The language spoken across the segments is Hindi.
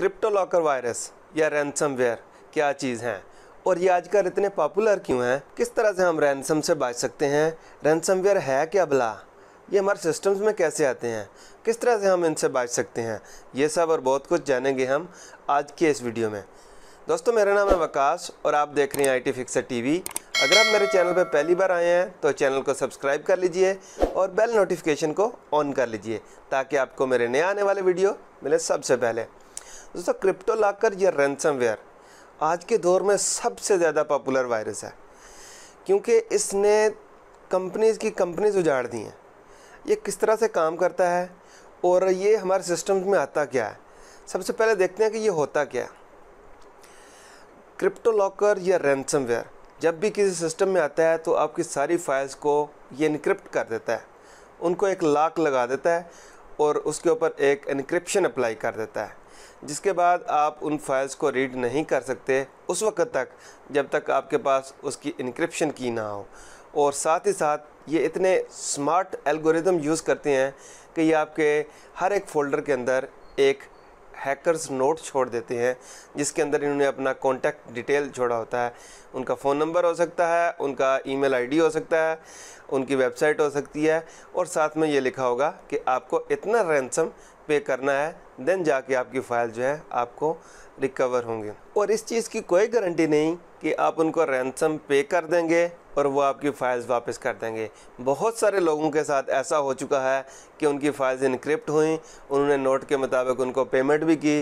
क्रिप्टो लॉकर वायरस या रैनसम क्या चीज़ हैं और ये आजकल इतने पॉपुलर क्यों हैं किस तरह से हम रैनसम से बच सकते हैं रैनसम है क्या भला ये हमारे सिस्टम्स में कैसे आते हैं किस तरह से हम इनसे बच सकते हैं ये सब और बहुत कुछ जानेंगे हम आज के इस वीडियो में दोस्तों मेरा नाम है वकाश और आप देख रहे हैं आई टी फिक्सर टी अगर आप मेरे चैनल पर पहली बार आए हैं तो चैनल को सब्सक्राइब कर लीजिए और बेल नोटिफिकेशन को ऑन कर लीजिए ताकि आपको मेरे नए आने वाले वीडियो मिले सबसे पहले दोस्तों क्रिप्टो लाकर या रैनसमवेयर आज के दौर में सबसे ज़्यादा पॉपुलर वायरस है क्योंकि इसने कंपनीज़ की कंपनीज उजाड़ दी हैं ये किस तरह से काम करता है और ये हमारे सिस्टम में आता क्या है सबसे पहले देखते हैं कि ये होता क्या है क्रिप्टो लॉकर या रैनसमवेयर जब भी किसी सिस्टम में आता है तो आपकी सारी फाइल्स को ये इनक्रिप्ट कर देता है उनको एक लाक लगा देता है और उसके ऊपर एक इनक्रिप्शन अप्लाई कर देता है जिसके बाद आप उन फाइल्स को रीड नहीं कर सकते उस वक्त तक जब तक आपके पास उसकी इनक्रिप्शन की ना हो और साथ ही साथ ये इतने स्मार्ट एल्गोरिदम यूज़ करते हैं कि ये आपके हर एक फ़ोल्डर के अंदर एक हैकर्स नोट छोड़ देते हैं जिसके अंदर इन्होंने अपना कॉन्टैक्ट डिटेल छोड़ा होता है उनका फ़ोन नंबर हो सकता है उनका ईमेल आईडी हो सकता है उनकी वेबसाइट हो सकती है और साथ में ये लिखा होगा कि आपको इतना रैंसम पे करना है देन जाके आपकी फ़ाइल जो है आपको रिकवर होंगे और इस चीज़ की कोई गारंटी नहीं कि आप उनको रैंसम पे कर देंगे और वो आपकी फ़ाइल्स वापस कर देंगे बहुत सारे लोगों के साथ ऐसा हो चुका है कि उनकी फ़ाइल्स इनक्रिप्ट हुई उन्होंने नोट के मुताबिक उनको पेमेंट भी की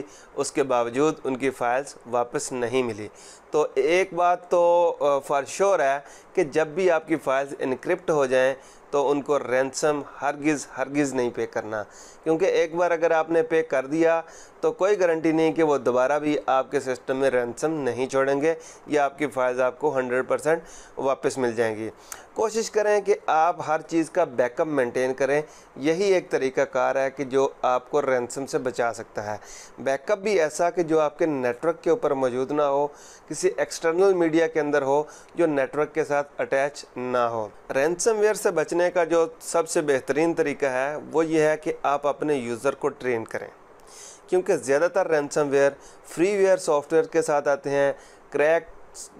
उसके बावजूद उनकी फ़ाइल्स वापस नहीं मिली तो एक बात तो फॉर श्योर है कि जब भी आपकी फ़ाइल्स इनक्रिप्ट हो जाएं तो उनको रैनसम हरगिज़ हरगिज़ नहीं पे करना क्योंकि एक बार अगर आपने पे कर दिया तो कोई गारंटी नहीं कि वो दोबारा भी आपके सिस्टम में रैनसम नहीं छोड़ेंगे या आपकी फ़ाइल्स आपको 100 परसेंट वापस मिल जाएंगी कोशिश करें कि आप हर चीज़ का बैकअप मेंटेन करें यही एक तरीका कार है कि जो आपको रैनसम से बचा सकता है बैकअप भी ऐसा कि जो आपके नेटवर्क के ऊपर मौजूद ना हो किसी एक्सटर्नल मीडिया के अंदर हो जो नेटवर्क के साथ अटैच ना हो रैनसम से बचने बचने का जो सबसे बेहतरीन तरीका है वो ये है कि आप अपने यूज़र को ट्रेन करें क्योंकि ज़्यादातर फ्री फ्रीवेयर सॉफ्टवेयर के साथ आते हैं क्रैक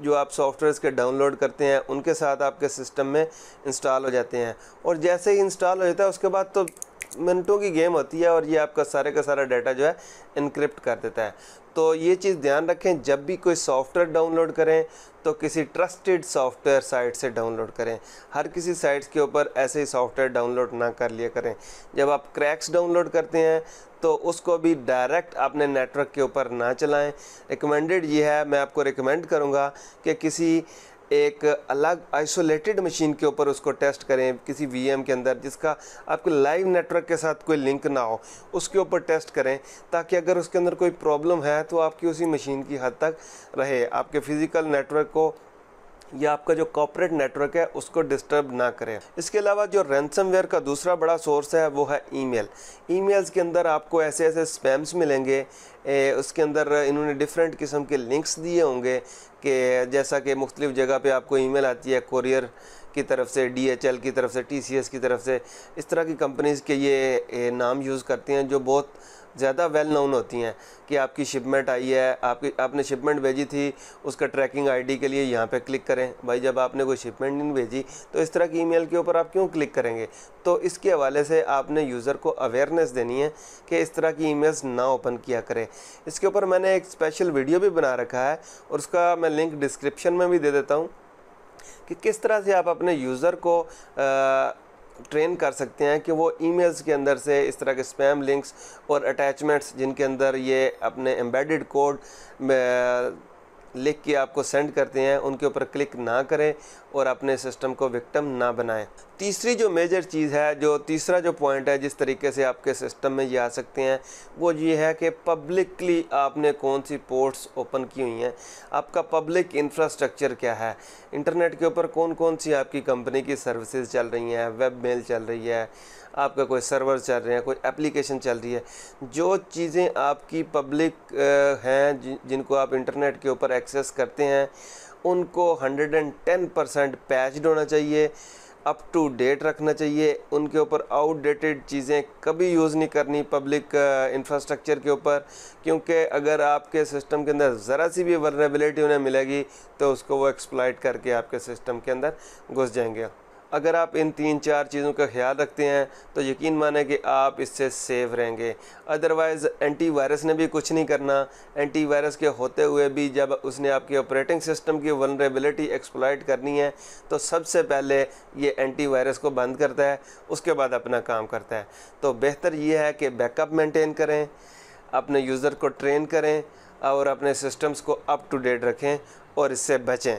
जो आप सॉफ्टवेयर्स के डाउनलोड करते हैं उनके साथ आपके सिस्टम में इंस्टॉल हो जाते हैं और जैसे ही इंस्टॉल हो जाता है उसके बाद तो मिनटों की गेम होती है और ये आपका सारे का सारा डाटा जो है इनक्रिप्ट कर देता है तो ये चीज़ ध्यान रखें जब भी कोई सॉफ्टवेयर डाउनलोड करें तो किसी ट्रस्टेड सॉफ्टवेयर साइट से डाउनलोड करें हर किसी साइट्स के ऊपर ऐसे ही सॉफ्टवेयर डाउनलोड ना कर लिया करें जब आप क्रैक्स डाउनलोड करते हैं तो उसको भी डायरेक्ट अपने नेटवर्क के ऊपर ना चलाएं रिकमेंडेड ये है मैं आपको रिकमेंड करूँगा कि किसी एक अलग आइसोलेटेड मशीन के ऊपर उसको टेस्ट करें किसी वीएम के अंदर जिसका आपके लाइव नेटवर्क के साथ कोई लिंक ना हो उसके ऊपर टेस्ट करें ताकि अगर उसके अंदर कोई प्रॉब्लम है तो आपकी उसी मशीन की हद तक रहे आपके फ़िज़िकल नेटवर्क को या आपका जो कॉपरेट नेटवर्क है उसको डिस्टर्ब ना करें इसके अलावा जो रैनसमवेयर का दूसरा बड़ा सोर्स है वो है ईमेल ईमेल्स के अंदर आपको ऐसे ऐसे स्पैम्स मिलेंगे ए, उसके अंदर इन्होंने डिफरेंट किस्म के लिंक्स दिए होंगे कि जैसा कि मुख्तलिफ़ जगह पे आपको ईमेल आती है कोरियर की तरफ से डीएचएल की तरफ से टीसीएस की तरफ से इस तरह की कंपनीज़ के ये नाम यूज़ करती हैं जो बहुत ज़्यादा वेल नोन होती हैं कि आपकी शिपमेंट आई है आपकी आपने शिपमेंट भेजी थी उसका ट्रैकिंग आईडी के लिए यहाँ पे क्लिक करें भाई जब आपने कोई शिपमेंट नहीं भेजी तो इस तरह की ईमेल के ऊपर आप क्यों क्लिक करेंगे तो इसके हवाले से आपने यूज़र को अवेयरनेस देनी है कि इस तरह की ईमेल्स ना ओपन किया करें इसके ऊपर मैंने एक स्पेशल वीडियो भी बना रखा है और उसका मैं लिंक डिस्क्रिप्शन में भी दे देता हूँ कि किस तरह से आप अपने यूज़र को ट्रेन कर सकते हैं कि वो ईमेल्स के अंदर से इस तरह के स्पैम लिंक्स और अटैचमेंट्स जिनके अंदर ये अपने एम्बेडेड कोड लिख के आपको सेंड करते हैं उनके ऊपर क्लिक ना करें और अपने सिस्टम को विक्टम ना बनाएं तीसरी जो मेजर चीज़ है जो तीसरा जो पॉइंट है जिस तरीके से आपके सिस्टम में ये आ सकते हैं वो ये है कि पब्लिकली आपने कौन सी पोर्ट्स ओपन की हुई हैं आपका पब्लिक इंफ्रास्ट्रक्चर क्या है इंटरनेट के ऊपर कौन कौन सी आपकी कंपनी की सर्विसेज चल रही हैं वेब मेल चल रही है आपका कोई सर्वर चल रहे हैं कोई एप्लीकेशन चल रही है जो चीज़ें आपकी पब्लिक हैं जिनको आप इंटरनेट के ऊपर एक्सेस करते हैं उनको 110 परसेंट पैचड होना चाहिए अप टू डेट रखना चाहिए उनके ऊपर आउटडेटेड चीज़ें कभी यूज़ नहीं करनी पब्लिक इंफ्रास्ट्रक्चर के ऊपर क्योंकि अगर आपके सिस्टम के अंदर ज़रा सी भी वर्नेबिलिटी उन्हें मिलेगी तो उसको वो एक्सप्लाइट करके आपके सिस्टम के अंदर घुस जाएंगे अगर आप इन तीन चार चीज़ों का ख्याल रखते हैं तो यकीन माने कि आप इससे सेफ रहेंगे अदरवाइज़ एंटी वायरस ने भी कुछ नहीं करना एंटी वायरस के होते हुए भी जब उसने आपके ऑपरेटिंग सिस्टम की वनरेबिलिटी एक्सप्लॉयट करनी है तो सबसे पहले ये एंटी वायरस को बंद करता है उसके बाद अपना काम करता है तो बेहतर ये है कि बैकअप मेंटेन करें अपने यूज़र को ट्रेन करें और अपने सिस्टम्स को अप टू डेट रखें और इससे बचें